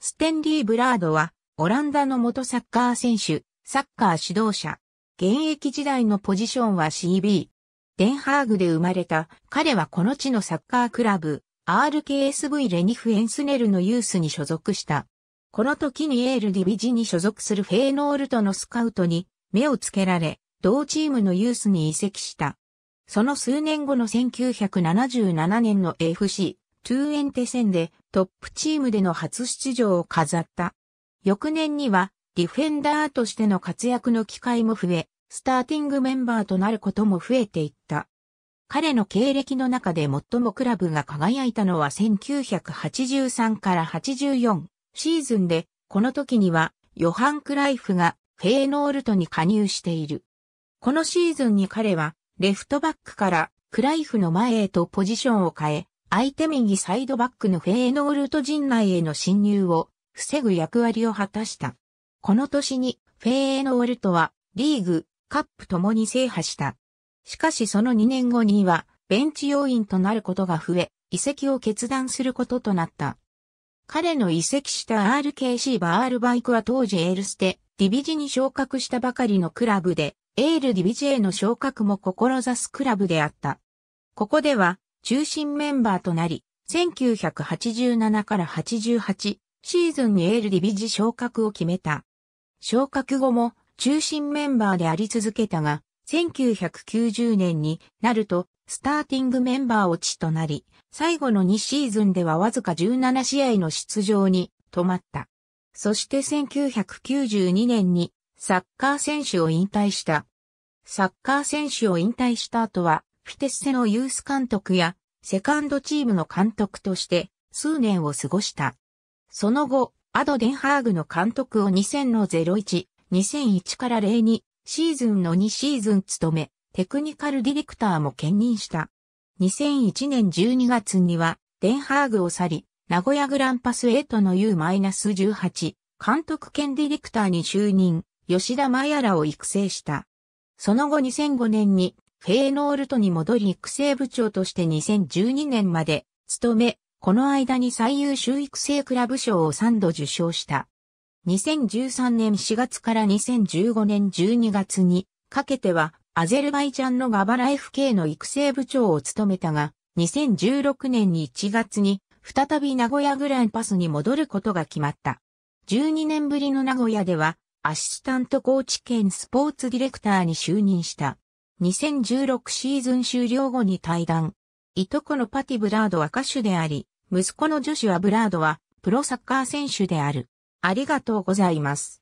ステンリー・ブラードは、オランダの元サッカー選手、サッカー指導者。現役時代のポジションは CB。デンハーグで生まれた、彼はこの地のサッカークラブ、RKSV レニフ・エンスネルのユースに所属した。この時にエールディビジに所属するフェーノールトのスカウトに目をつけられ、同チームのユースに移籍した。その数年後の1977年の FC トゥーエンテ戦でトップチームでの初出場を飾った。翌年には、ディフェンダーとしての活躍の機会も増え、スターティングメンバーとなることも増えていった。彼の経歴の中で最もクラブが輝いたのは1983から84シーズンで、この時にはヨハン・クライフがフェーノールトに加入している。このシーズンに彼はレフトバックからクライフの前へとポジションを変え、相手右サイドバックのフェーノールト陣内への侵入を防ぐ役割を果たした。この年にフェーノールトはリーグ、カップともに制覇した。しかしその2年後にはベンチ要員となることが増え、移籍を決断することとなった。彼の移籍した RKC バールバイクは当時エールステ、ディビジに昇格したばかりのクラブで、エールディビジへの昇格も志すクラブであった。ここでは、中心メンバーとなり、1987から88シーズンにエールリビジ昇格を決めた。昇格後も中心メンバーであり続けたが、1990年になるとスターティングメンバー落ちとなり、最後の2シーズンではわずか17試合の出場に止まった。そして1992年にサッカー選手を引退した。サッカー選手を引退した後はフィテッセのユース監督やセカンドチームの監督として数年を過ごした。その後、アド・デンハーグの監督を2000の01、2001から02シーズンの2シーズン務め、テクニカルディレクターも兼任した。2001年12月には、デンハーグを去り、名古屋グランパス8の U-18、監督兼ディレクターに就任、吉田麻也らを育成した。その後2005年にフェーノールトに戻り育成部長として2012年まで務め、この間に最優秀育成クラブ賞を3度受賞した。2013年4月から2015年12月にかけてはアゼルバイジャンのガバラ FK の育成部長を務めたが、2016年に1月に再び名古屋グランパスに戻ることが決まった。12年ぶりの名古屋ではアシスタントコーチ兼スポーツディレクターに就任した。2016シーズン終了後に退団。いとこのパティ・ブラードは歌手であり、息子のジョシュア・ブラードはプロサッカー選手である。ありがとうございます。